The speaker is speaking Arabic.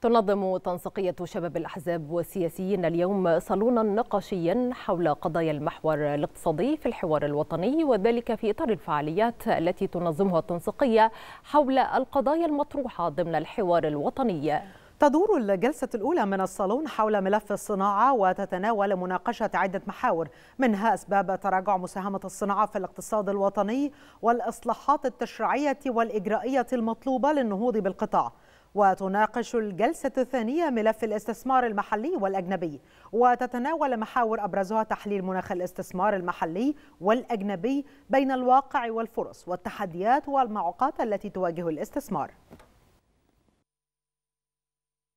تنظم تنسيقية شباب الأحزاب والسياسيين اليوم صالونا نقاشيا حول قضايا المحور الاقتصادي في الحوار الوطني وذلك في إطار الفعاليات التي تنظمها التنسيقية حول القضايا المطروحة ضمن الحوار الوطني تدور الجلسة الأولى من الصالون حول ملف الصناعة وتتناول مناقشة عدة محاور منها أسباب تراجع مساهمة الصناعة في الاقتصاد الوطني والإصلاحات التشريعية والإجرائية المطلوبة للنهوض بالقطاع وتناقش الجلسة الثانية ملف الاستثمار المحلي والأجنبي وتتناول محاور أبرزها تحليل مناخ الاستثمار المحلي والأجنبي بين الواقع والفرص والتحديات والمعوقات التي تواجه الاستثمار